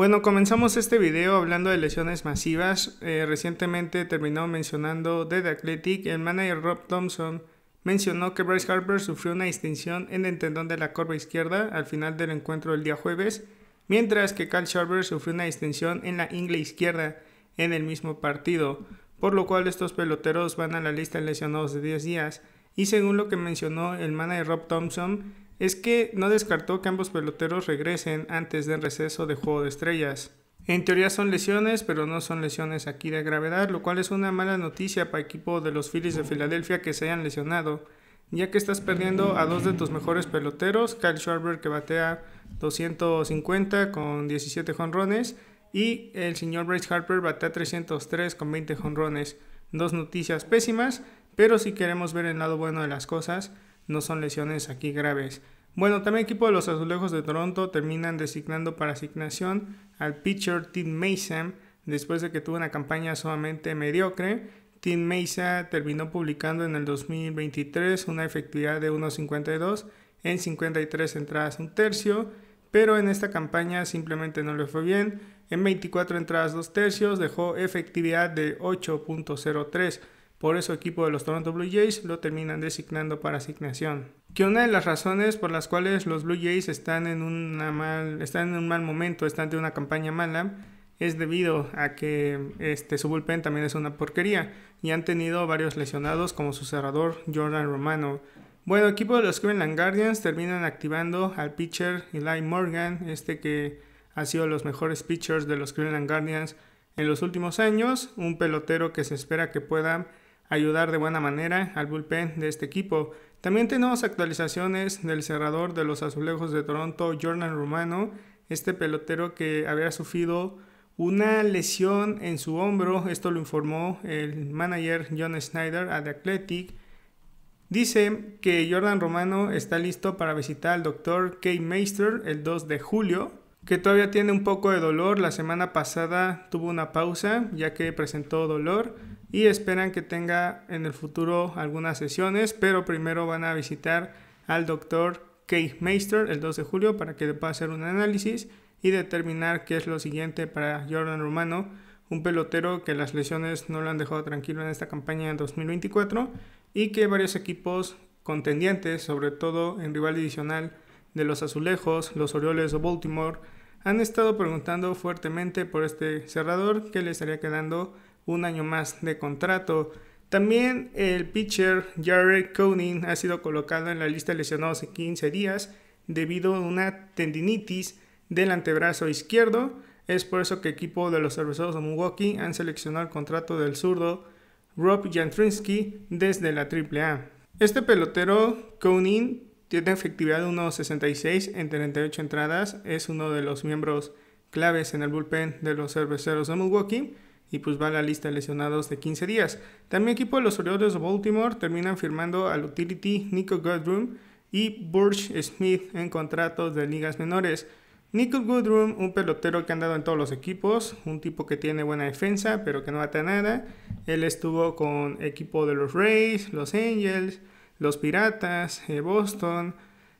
Bueno, comenzamos este video hablando de lesiones masivas. Eh, recientemente terminó mencionando de The Athletic, el manager Rob Thompson mencionó que Bryce Harper sufrió una distensión en el tendón de la corva izquierda al final del encuentro del día jueves, mientras que Cal Sharper sufrió una distensión en la ingle izquierda en el mismo partido, por lo cual estos peloteros van a la lista de lesionados de 10 días. Y según lo que mencionó el manager Rob Thompson, es que no descartó que ambos peloteros regresen antes del receso de Juego de Estrellas. En teoría son lesiones, pero no son lesiones aquí de gravedad, lo cual es una mala noticia para el equipo de los Phillies de Filadelfia que se hayan lesionado, ya que estás perdiendo a dos de tus mejores peloteros, Kyle Schwarber que batea 250 con 17 jonrones y el señor Bryce Harper batea 303 con 20 jonrones. Dos noticias pésimas, pero si queremos ver el lado bueno de las cosas, no son lesiones aquí graves. Bueno, también el equipo de los Azulejos de Toronto terminan designando para asignación al pitcher Tim Mason después de que tuvo una campaña sumamente mediocre. Tim Mason terminó publicando en el 2023 una efectividad de 1.52 en 53 entradas un tercio, pero en esta campaña simplemente no le fue bien. En 24 entradas dos tercios dejó efectividad de 8.03. Por eso el equipo de los Toronto Blue Jays lo terminan designando para asignación. Que una de las razones por las cuales los Blue Jays están en, mal, están en un mal momento, están de una campaña mala, es debido a que este, su bullpen también es una porquería y han tenido varios lesionados como su cerrador Jordan Romano. Bueno, equipo de los Cleveland Guardians terminan activando al pitcher Eli Morgan, este que ha sido los mejores pitchers de los Cleveland Guardians en los últimos años, un pelotero que se espera que pueda ayudar de buena manera al bullpen de este equipo. También tenemos actualizaciones del cerrador de los azulejos de Toronto, Jordan Romano, este pelotero que había sufrido una lesión en su hombro, esto lo informó el manager John Snyder a The Athletic. Dice que Jordan Romano está listo para visitar al doctor Kay Meister el 2 de julio, que todavía tiene un poco de dolor, la semana pasada tuvo una pausa ya que presentó dolor, y esperan que tenga en el futuro algunas sesiones, pero primero van a visitar al doctor Keith Meister el 2 de julio para que le pueda hacer un análisis y determinar qué es lo siguiente para Jordan Romano, un pelotero que las lesiones no lo han dejado tranquilo en esta campaña 2024 y que varios equipos contendientes, sobre todo en rival adicional de los Azulejos, los Orioles o Baltimore, han estado preguntando fuertemente por este cerrador que le estaría quedando un año más de contrato. También el pitcher Jared Conin ha sido colocado en la lista de lesionados en 15 días debido a una tendinitis del antebrazo izquierdo. Es por eso que el equipo de los cerveceros de Milwaukee han seleccionado el contrato del zurdo Rob Jantrinsky desde la AAA. Este pelotero, Conin, tiene efectividad de 1.66 en 38 entradas. Es uno de los miembros claves en el bullpen de los cerveceros de Milwaukee y pues va a la lista de lesionados de 15 días. También equipo de los Orioles de Baltimore terminan firmando al utility Nico Goodrum y Burch Smith en contratos de ligas menores. Nico Goodrum, un pelotero que ha andado en todos los equipos, un tipo que tiene buena defensa pero que no ata nada. Él estuvo con equipo de los Rays, los Angels, los Piratas, eh, Boston,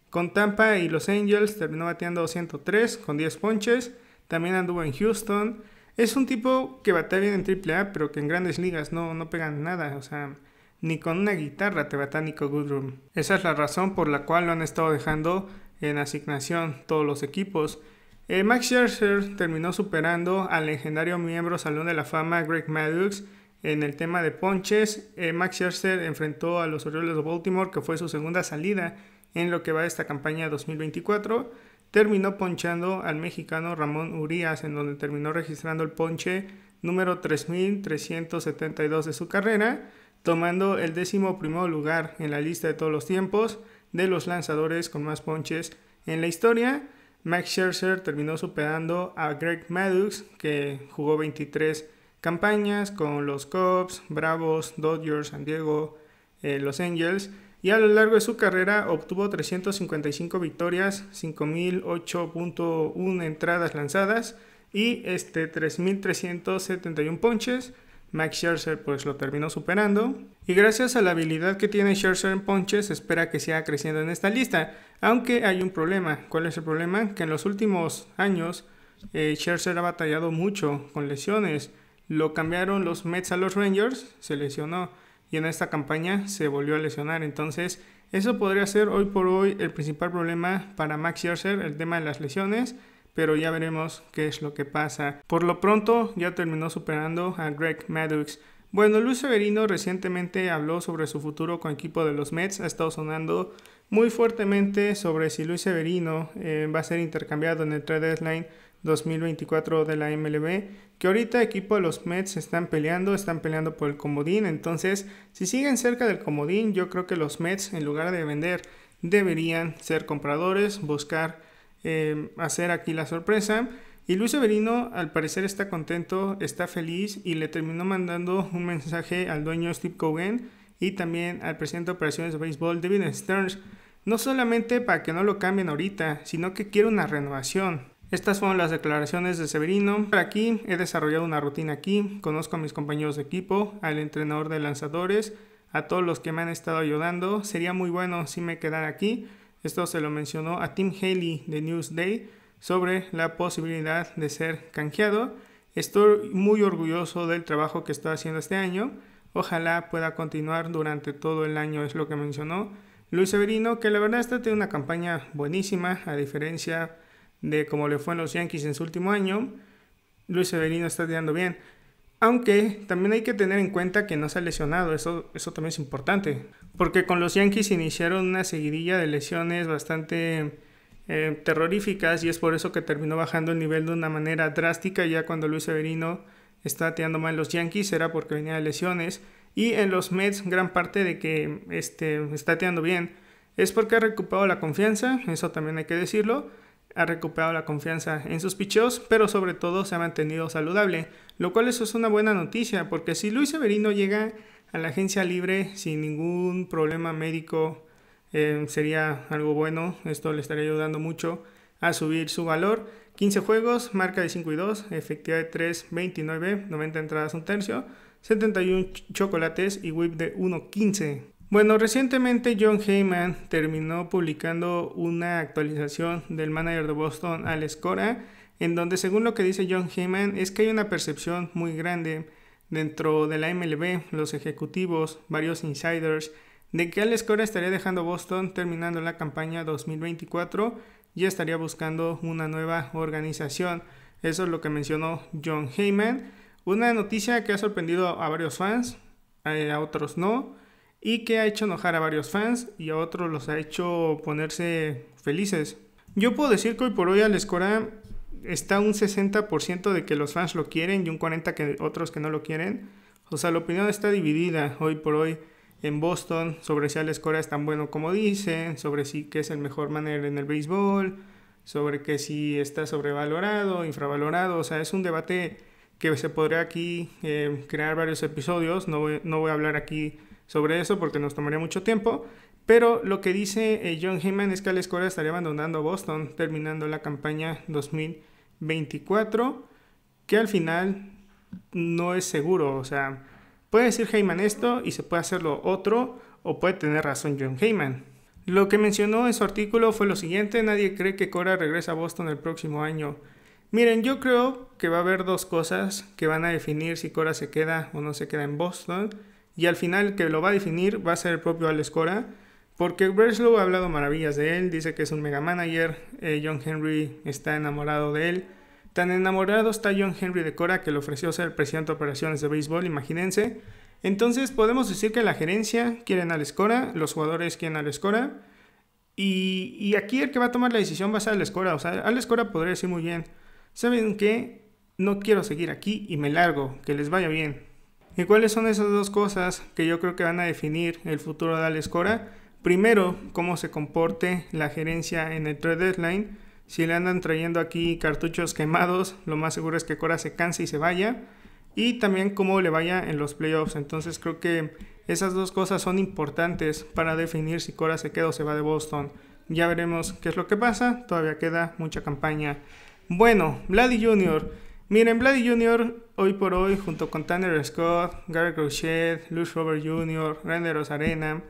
con Tampa y los Angels terminó bateando 103 con 10 ponches. También anduvo en Houston. Es un tipo que batea bien en AAA, pero que en grandes ligas no, no pegan nada, o sea, ni con una guitarra te batea Nico Goodrum. Esa es la razón por la cual lo han estado dejando en asignación todos los equipos. Eh, Max Scherzer terminó superando al legendario miembro Salón de la Fama Greg Maddux en el tema de ponches. Eh, Max Scherzer enfrentó a los Orioles de Baltimore, que fue su segunda salida en lo que va de esta campaña 2024 terminó ponchando al mexicano Ramón Urias, en donde terminó registrando el ponche número 3.372 de su carrera, tomando el décimo primero lugar en la lista de todos los tiempos de los lanzadores con más ponches en la historia. Max Scherzer terminó superando a Greg Maddux, que jugó 23 campañas con los Cubs, Bravos, Dodgers, San Diego, eh, Los Angels y a lo largo de su carrera obtuvo 355 victorias, 5.008.1 entradas lanzadas y este, 3.371 ponches. Max Scherzer pues lo terminó superando y gracias a la habilidad que tiene Scherzer en ponches espera que siga creciendo en esta lista, aunque hay un problema. ¿Cuál es el problema? Que en los últimos años eh, Scherzer ha batallado mucho con lesiones. Lo cambiaron los Mets a los Rangers, se lesionó y en esta campaña se volvió a lesionar. Entonces, eso podría ser hoy por hoy el principal problema para Max Scherzer, el tema de las lesiones, pero ya veremos qué es lo que pasa. Por lo pronto, ya terminó superando a Greg Maddux. Bueno, Luis Severino recientemente habló sobre su futuro con el equipo de los Mets, ha estado sonando muy fuertemente sobre si Luis Severino eh, va a ser intercambiado en el trade deadline 2024 de la MLB, que ahorita equipo de los Mets están peleando, están peleando por el comodín, entonces si siguen cerca del comodín, yo creo que los Mets en lugar de vender deberían ser compradores, buscar eh, hacer aquí la sorpresa. Y Luis Severino al parecer está contento, está feliz y le terminó mandando un mensaje al dueño Steve Cogan y también al presidente de operaciones de béisbol David Stern, no solamente para que no lo cambien ahorita, sino que quiere una renovación. Estas fueron las declaraciones de Severino. Aquí he desarrollado una rutina aquí, conozco a mis compañeros de equipo, al entrenador de lanzadores, a todos los que me han estado ayudando. Sería muy bueno si me quedara aquí. Esto se lo mencionó a Tim Haley de Newsday sobre la posibilidad de ser canjeado. Estoy muy orgulloso del trabajo que está haciendo este año. Ojalá pueda continuar durante todo el año, es lo que mencionó Luis Severino, que la verdad está tiene una campaña buenísima, a diferencia de cómo le fue en los Yankees en su último año, Luis Severino está tirando bien. Aunque también hay que tener en cuenta que no se ha lesionado, eso, eso también es importante. Porque con los Yankees iniciaron una seguidilla de lesiones bastante eh, terroríficas y es por eso que terminó bajando el nivel de una manera drástica ya cuando Luis Severino está tirando mal los Yankees, era porque venía de lesiones. Y en los Mets, gran parte de que este, está tirando bien es porque ha recuperado la confianza, eso también hay que decirlo ha recuperado la confianza en sus pichos, pero sobre todo se ha mantenido saludable, lo cual eso es una buena noticia, porque si Luis Severino llega a la agencia libre sin ningún problema médico, eh, sería algo bueno, esto le estaría ayudando mucho a subir su valor. 15 juegos, marca de 5 y 2, efectividad de 3.29, 90 entradas, un tercio, 71 chocolates y whip de 1.15. Bueno, recientemente John Heyman terminó publicando una actualización del manager de Boston, Alex Cora, en donde según lo que dice John Heyman es que hay una percepción muy grande dentro de la MLB, los ejecutivos, varios insiders, de que Alex Cora estaría dejando Boston terminando la campaña 2024 y estaría buscando una nueva organización. Eso es lo que mencionó John Heyman. Una noticia que ha sorprendido a varios fans, eh, a otros no y que ha hecho enojar a varios fans y a otros los ha hecho ponerse felices. Yo puedo decir que hoy por hoy al Escora está un 60% de que los fans lo quieren y un 40% que otros que no lo quieren. O sea, la opinión está dividida hoy por hoy en Boston sobre si Alex Cora es tan bueno como dicen, sobre si que es el mejor manera en el béisbol, sobre que si está sobrevalorado, infravalorado. O sea, es un debate que se podría aquí eh, crear varios episodios. no voy a hablar aquí sobre eso porque nos tomaría mucho tiempo, pero lo que dice eh, John Heyman es que Alex Cora estaría abandonando Boston terminando la campaña 2024, que al final no es seguro, o sea, puede decir Heyman esto y se puede hacerlo otro, o puede tener razón John Heyman. Lo que mencionó en su artículo fue lo siguiente, nadie cree que Cora regresa a Boston el próximo año. Miren, yo creo que va a haber dos cosas que van a definir si Cora se queda o no se queda en Boston y al final que lo va a definir va a ser el propio Alex Cora, porque Breslow ha hablado maravillas de él, dice que es un mega manager, eh, John Henry está enamorado de él. Tan enamorado está John Henry de Cora que le ofreció ser presidente de operaciones de béisbol, imagínense. Entonces podemos decir que la gerencia quiere a Alex Cora, los jugadores quieren a Alex Cora, y, y, aquí el que va a tomar la decisión va a ser Alex Cora. O sea, Alex Cora podría decir muy bien, ¿saben qué? No quiero seguir aquí y me largo, que les vaya bien. ¿Y cuáles son esas dos cosas que yo creo que van a definir el futuro de Alex Cora? Primero, cómo se comporte la gerencia en el trade deadline. Si le andan trayendo aquí cartuchos quemados, lo más seguro es que Cora se canse y se vaya. Y también cómo le vaya en los playoffs. Entonces creo que esas dos cosas son importantes para definir si Cora se queda o se va de Boston. Ya veremos qué es lo que pasa. Todavía queda mucha campaña. Bueno, Vladdy Jr. Miren, Vladdy Jr. hoy por hoy, junto con Tanner Scott, Gary Crochet, Luis Robert Jr., Rainer Rosarena,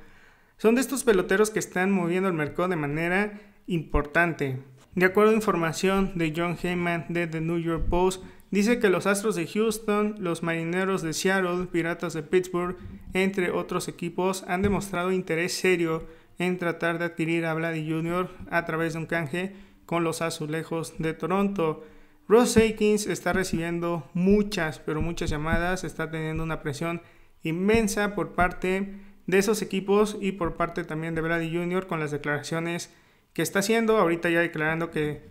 son de estos peloteros que están moviendo el mercado de manera importante. De acuerdo a información de John Heyman de The New York Post, dice que los Astros de Houston, los Marineros de Seattle, Piratas de Pittsburgh, entre otros equipos, han demostrado interés serio en tratar de adquirir a Vladdy Jr. a través de un canje con los Azulejos de Toronto. Ross Akins está recibiendo muchas, pero muchas llamadas, está teniendo una presión inmensa por parte de esos equipos y por parte también de Brady Jr. con las declaraciones que está haciendo, ahorita ya declarando que,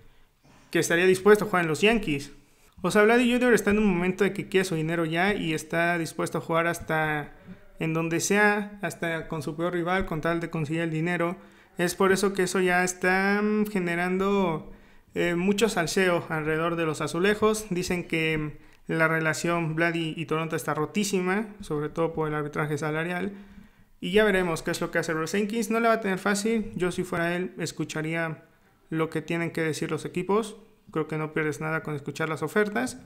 estaría dispuesto a jugar en los Yankees. O sea, Brady Jr. está en un momento de que quiere su dinero ya y está dispuesto a jugar hasta en donde sea, hasta con su peor rival, con tal de conseguir el dinero. Es por eso que eso ya está mm, generando eh, muchos salseos alrededor de los azulejos. Dicen que la relación Vladi y Toronto está rotísima, sobre todo por el arbitraje salarial. Y ya veremos qué es lo que hace Rosenkins. No le va a tener fácil. Yo, si fuera él, escucharía lo que tienen que decir los equipos. Creo que no pierdes nada con escuchar las ofertas.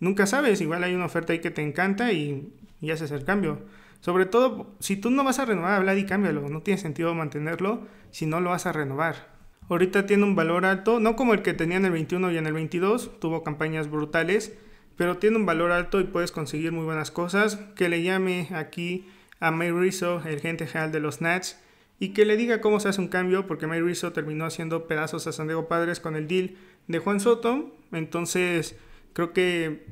Nunca sabes, igual hay una oferta ahí que te encanta y, haces el cambio. Sobre todo, si tú no vas a renovar a Vladi, cámbialo. No tiene sentido mantenerlo si no lo vas a renovar. Ahorita tiene un valor alto, no como el que tenía en el 21 y en el 22, tuvo campañas brutales, pero tiene un valor alto y puedes conseguir muy buenas cosas. Que le llame aquí a May Rizzo, el gente general de los Nats, y que le diga cómo se hace un cambio, porque May Rizzo terminó haciendo pedazos a San Diego Padres con el deal de Juan Soto. Entonces, creo que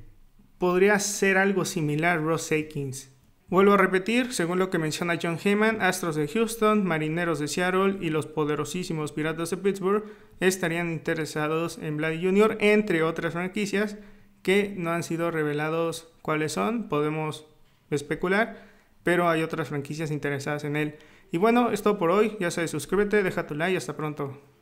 podría ser algo similar Ross Akins. Vuelvo a repetir, según lo que menciona John Heyman, Astros de Houston, Marineros de Seattle y los poderosísimos Piratas de Pittsburgh estarían interesados en Vlad Jr., entre otras franquicias que no han sido revelados cuáles son, podemos especular, pero hay otras franquicias interesadas en él. Y bueno, esto por hoy, ya sabes, suscríbete, deja tu like y hasta pronto.